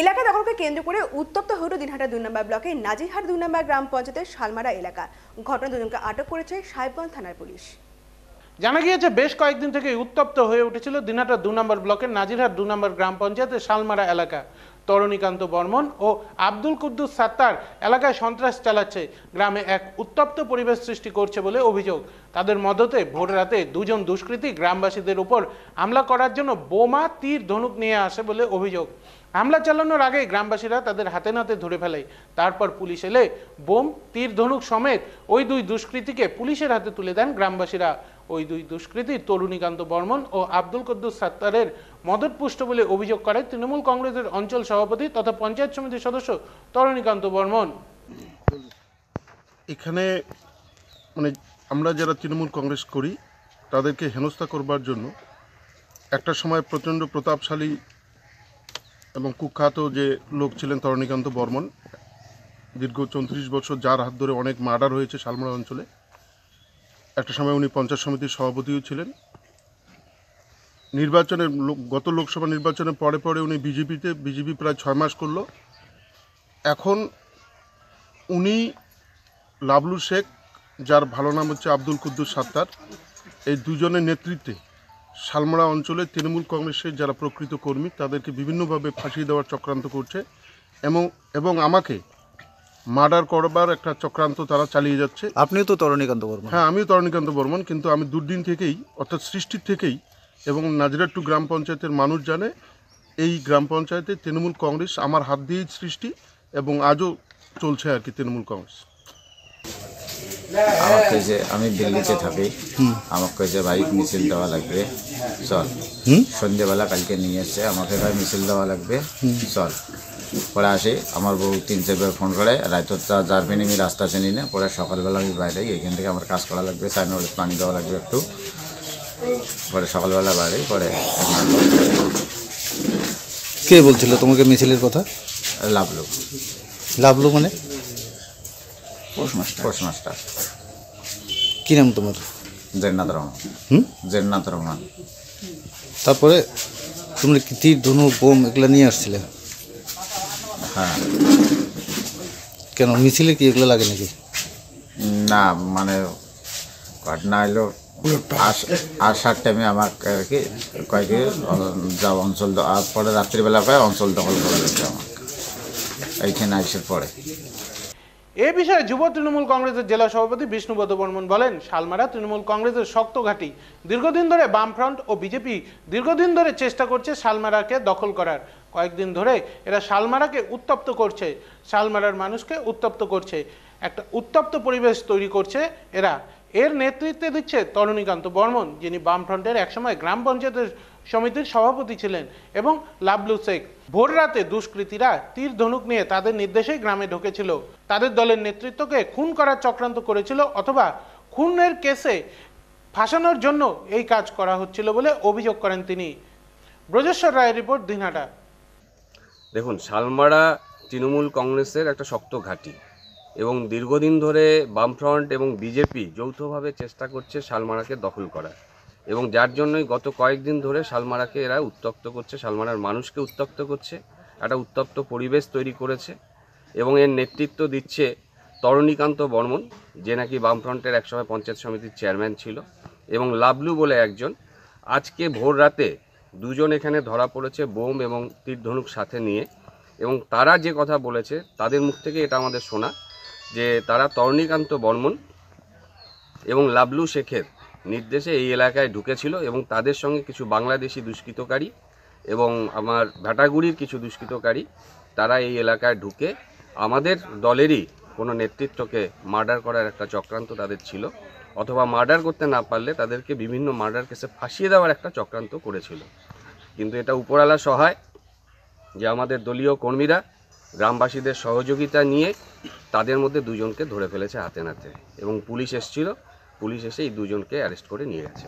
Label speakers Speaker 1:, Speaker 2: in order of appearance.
Speaker 1: এলাকা দখলকে কেন্দ্র করে উত্তপ্ত হলো দিনহাটা দুই নম্বর ব্লকের নাজিরহাট দুই নম্বর গ্রাম পঞ্চায়েতের শালমারা এলাকা ঘটনা দুজনকে আটক করেছে সাহেবগঞ্জ থানার পুলিশ
Speaker 2: জানা গিয়েছে বেশ কয়েকদিন থেকে উত্তপ্ত হয়ে উঠেছিল দিনহাটা দু নম্বর ব্লকের নাজিরহাট দু নম্বর গ্রাম পঞ্চায়েতের শালমারা এলাকা তরণীকান্ত বর্মন ও আব্দুল কুদ্দুস সাত্তার এলাকায় সন্ত্রাস চালাচ্ছে গ্রামে এক উত্তপ্ত পরিবেশ সৃষ্টি করছে বলে অভিযোগ তাদের মদতে ভোর রাতে দুজন দুষ্কৃতী গ্রামবাসীদের উপর হামলা করার জন্য বোমা তীর ধনুক নিয়ে আসে বলে অভিযোগ হামলা চালানোর আগে গ্রামবাসীরা তাদের হাতে নাতে ধরে ফেলে তারপর পুলিশ এলে বোম তীর ধনুক সমেত ওই দুই দুষ্কৃতীকে পুলিশের হাতে তুলে দেন গ্রামবাসীরা ওই দুই দুষ্কৃতী তরুণীকান্ত বর্মন ও আব্দুল কদ্দুর সাত্তারের মদতপুষ্ট বলে অভিযোগ করে তৃণমূল কংগ্রেসের অঞ্চল সভাপতি তথা পঞ্চায়েত সমিতির সদস্য তরুণীকান্ত বর্মন
Speaker 1: এখানে মানে আমরা যারা তৃণমূল কংগ্রেস করি তাদেরকে হেনস্থা করবার জন্য একটা সময় প্রচণ্ড প্রতাপশালী এবং কুখ্যাত যে লোক ছিলেন তরণীকান্ত বর্মন দীর্ঘ চৌত্রিশ বছর যার হাত ধরে অনেক মার্ডার হয়েছে শালমড়া অঞ্চলে একটা সময় উনি পঞ্চায়েত সমিতির সভাপতিও ছিলেন নির্বাচনের গত লোকসভা নির্বাচনের পরে পরে উনি বিজেপিতে বিজেপি প্রায় ছয় মাস করল এখন উনি লাবলু শেখ যার ভালো নাম হচ্ছে আব্দুল কুদ্দুস সাত্তার এই দুজনের নেতৃত্বে শালমড়া অঞ্চলে তৃণমূল কংগ্রেসের যারা প্রকৃত কর্মী তাদেরকে বিভিন্নভাবে ফাঁসিয়ে দেওয়ার চক্রান্ত করছে এবং এবং আমাকে মার্ডার করবার একটা চক্রান্ত তারা চালিয়ে যাচ্ছে আপনিও তো তরণীকান্ত বর্মন হ্যাঁ আমিও তরণীকান্ত বর্মন কিন্তু আমি দুর্দিন থেকেই অর্থাৎ সৃষ্টির থেকেই এবং নাজিরাট্টু গ্রাম পঞ্চায়েতের মানুষ জানে এই গ্রাম পঞ্চায়েতে তৃণমূল কংগ্রেস আমার হাত দিয়েই সৃষ্টি এবং আজও চলছে আর কি তৃণমূল কংগ্রেস
Speaker 2: আমাকে যে আমি দিল্লিতে
Speaker 3: থাকি আমাকে যে বাইক মিছিল দেওয়া লাগবে চল সন্ধ্যেবেলা কালকে নিয়ে এসছে আমাকে ভাই মিছিল দেওয়া লাগবে চল পরে আসি আমার বউ তিন চারবার ফোন করে রায়তর যার পেন আমি রাস্তা চিনি না পরে সকালবেলা আমি বাইরে এখান থেকে আমার কাজ করা লাগবে সাইনবোর্ডে পানি দেওয়া লাগবে একটু পরে সকালবেলা বাইরে পরে কে বলছিল তোমাকে মিছিলের কথা লাভলু লাভলু মানে পৌষ পৌষ নাম তোমার জেন্নাত রহমান হুম জেন্নাত রহমান তারপরে তোমরা কি তীর ধনু বোম এগুলো নিয়ে আসছিলে হ্যাঁ কেন মিছিলে কি এগুলো লাগে নাকি না মানে ঘটনা এলো আসার টাইমে আমাকে আর কি কয়েকটি যা অঞ্চল পরে রাত্রিবেলা পায় অঞ্চল দখল করে দিচ্ছে আমাকে এইখানে আসার পরে
Speaker 2: এ বিষয়ে যুব তৃণমূল কংগ্রেসের জেলা সভাপতি বিষ্ণুবদ বর্মন বলেন শালমারা তৃণমূল কংগ্রেসের শক্ত ঘাঁটি দীর্ঘদিন ধরে বামফ্রন্ট ও বিজেপি দীর্ঘদিন ধরে চেষ্টা করছে শালমারাকে দখল করার কয়েকদিন ধরে এরা শালমারাকে উত্তপ্ত করছে শালমারার মানুষকে উত্তপ্ত করছে একটা উত্তপ্ত পরিবেশ তৈরি করছে এরা এর নেতৃত্বে দিচ্ছে তরণীকান্ত বর্মন যিনি বামফ্রন্টের একসময় গ্রাম পঞ্চায়েতের সমিতির সভাপতি ছিলেন এবং লাবলু শেখ ভোর রাতে দুষ্কৃতীরা তীর ধনুক নিয়ে তাদের নির্দেশেই গ্রামে ঢুকেছিল তাদের দলের নেতৃত্বকে খুন করার চক্রান্ত করেছিল অথবা খুনের কেসে ফাঁসানোর জন্য এই কাজ করা হচ্ছিল বলে অভিযোগ করেন তিনি ব্রজেশ্বর রায়ের রিপোর্ট দিনাটা
Speaker 4: দেখুন শালমারা তৃণমূল কংগ্রেসের একটা শক্ত ঘাঁটি এবং দীর্ঘদিন ধরে বামফ্রন্ট এবং বিজেপি যৌথভাবে চেষ্টা করছে শালমারাকে দখল করার এবং যার জন্যই গত কয়েকদিন ধরে শালমারাকে এরা উত্তপ্ত করছে শালমারার মানুষকে উত্তপ্ত করছে একটা উত্তপ্ত পরিবেশ তৈরি করেছে এবং এর নেতৃত্ব দিচ্ছে তরণীকান্ত বর্মন যে নাকি বামফ্রন্টের একসময় পঞ্চায়েত সমিতির চেয়ারম্যান ছিল এবং লাবলু বলে একজন আজকে ভোর রাতে দুজন এখানে ধরা পড়েছে বোম এবং তীরধনুক সাথে নিয়ে এবং তারা যে কথা বলেছে তাদের মুখ থেকে এটা আমাদের শোনা যে তারা তরণীকান্ত বর্মন এবং লাবলু শেখের নির্দেশে এই এলাকায় ঢুকেছিল এবং তাদের সঙ্গে কিছু বাংলাদেশি দুষ্কৃতকারী এবং আমার ভাটাগুড়ির কিছু দুষ্কৃতকারী তারা এই এলাকায় ঢুকে আমাদের দলেরই কোনো নেতৃত্বকে মার্ডার করার একটা চক্রান্ত তাদের ছিল অথবা মার্ডার করতে না পারলে তাদেরকে বিভিন্ন মার্ডার কেসে ফাঁসিয়ে দেওয়ার একটা চক্রান্ত করেছিল কিন্তু এটা উপরালা সহায় যে আমাদের দলীয় কর্মীরা গ্রামবাসীদের সহযোগিতা নিয়ে তাদের মধ্যে দুজনকে ধরে ফেলেছে হাতে নাতে এবং পুলিশ এসছিল পুলিশ এসে এই দুজনকে অ্যারেস্ট করে নিয়ে গেছে